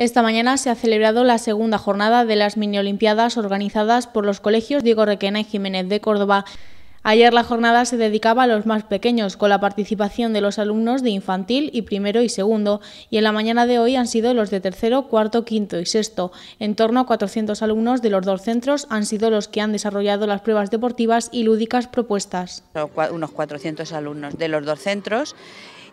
Esta mañana se ha celebrado la segunda jornada de las mini-olimpiadas organizadas por los colegios Diego Requena y Jiménez de Córdoba. Ayer la jornada se dedicaba a los más pequeños, con la participación de los alumnos de infantil y primero y segundo, y en la mañana de hoy han sido los de tercero, cuarto, quinto y sexto. En torno a 400 alumnos de los dos centros han sido los que han desarrollado las pruebas deportivas y lúdicas propuestas. Unos 400 alumnos de los dos centros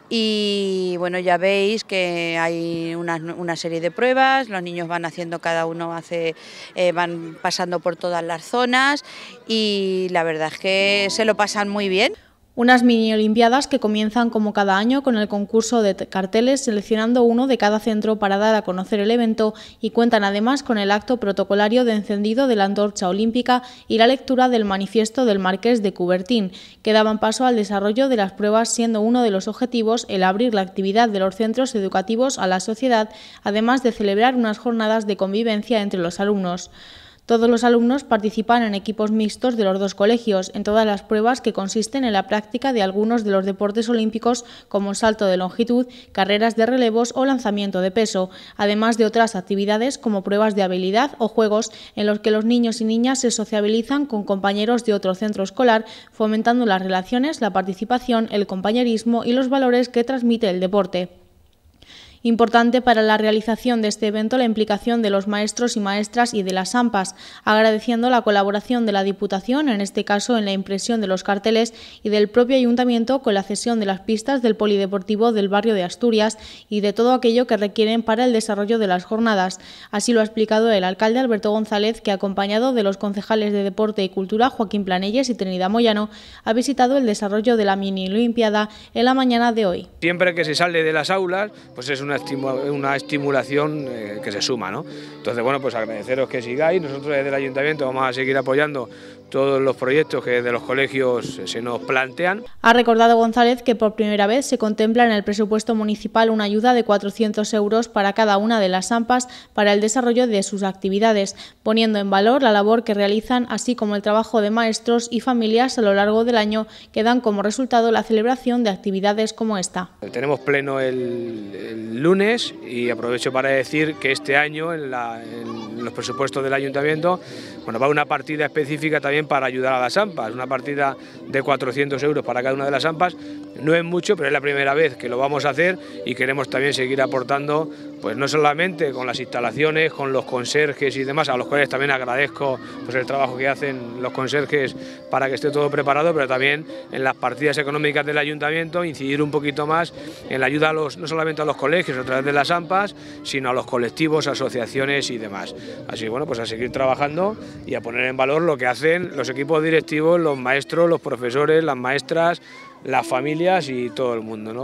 y bueno, ya veis que hay una, serie de pruebas, los niños van haciendo, cada uno hace, eh, van pasando por todas las zonas y la verdad es que se lo pasan muy bien unas mini Olimpiadas que comienzan como cada año con el concurso de carteles, seleccionando uno de cada centro para dar a conocer el evento y cuentan además con el acto protocolario de encendido de la antorcha olímpica y la lectura del manifiesto del Marqués de Cubertín, que daban paso al desarrollo de las pruebas, siendo uno de los objetivos el abrir la actividad de los centros educativos a la sociedad, además de celebrar unas jornadas de convivencia entre los alumnos. Todos los alumnos participan en equipos mixtos de los dos colegios en todas las pruebas que consisten en la práctica de algunos de los deportes olímpicos como salto de longitud, carreras de relevos o lanzamiento de peso, además de otras actividades como pruebas de habilidad o juegos en los que los niños y niñas se sociabilizan con compañeros de otro centro escolar, fomentando las relaciones, la participación, el compañerismo y los valores que transmite el deporte. Importante para la realización de este evento la implicación de los maestros y maestras y de las AMPAs, agradeciendo la colaboración de la Diputación, en este caso en la impresión de los carteles, y del propio Ayuntamiento con la cesión de las pistas del Polideportivo del barrio de Asturias y de todo aquello que requieren para el desarrollo de las jornadas. Así lo ha explicado el alcalde Alberto González, que acompañado de los concejales de Deporte y Cultura Joaquín Planelles y Trinidad Moyano, ha visitado el desarrollo de la mini Olimpiada en la mañana de hoy. Siempre que se sale de las aulas, pues es un una, una estimulación eh, que se suma, ¿no? Entonces, bueno, pues agradeceros que sigáis. Nosotros desde el Ayuntamiento vamos a seguir apoyando todos los proyectos que de los colegios se nos plantean. Ha recordado González que por primera vez se contempla en el presupuesto municipal una ayuda de 400 euros para cada una de las AMPAs para el desarrollo de sus actividades, poniendo en valor la labor que realizan, así como el trabajo de maestros y familias a lo largo del año que dan como resultado la celebración de actividades como esta. Tenemos pleno el, lunes y aprovecho para decir que este año en los presupuestos del ayuntamiento bueno, va una partida específica también para ayudar a las AMPAs, una partida de 400 euros para cada una de las AMPAs. No es mucho, pero es la primera vez que lo vamos a hacer y queremos también seguir aportando pues no solamente con las instalaciones, con los conserjes y demás, a los cuales también agradezco pues, el trabajo que hacen los conserjes para que esté todo preparado, pero también en las partidas económicas del ayuntamiento, incidir un poquito más en la ayuda a los, no solamente a los colegios a través de las AMPAs, sino a los colectivos, asociaciones y demás. Así bueno, pues a seguir trabajando y a poner en valor lo que hacen los equipos directivos, los maestros, los profesores, las maestras, las familias y todo el mundo. ¿no?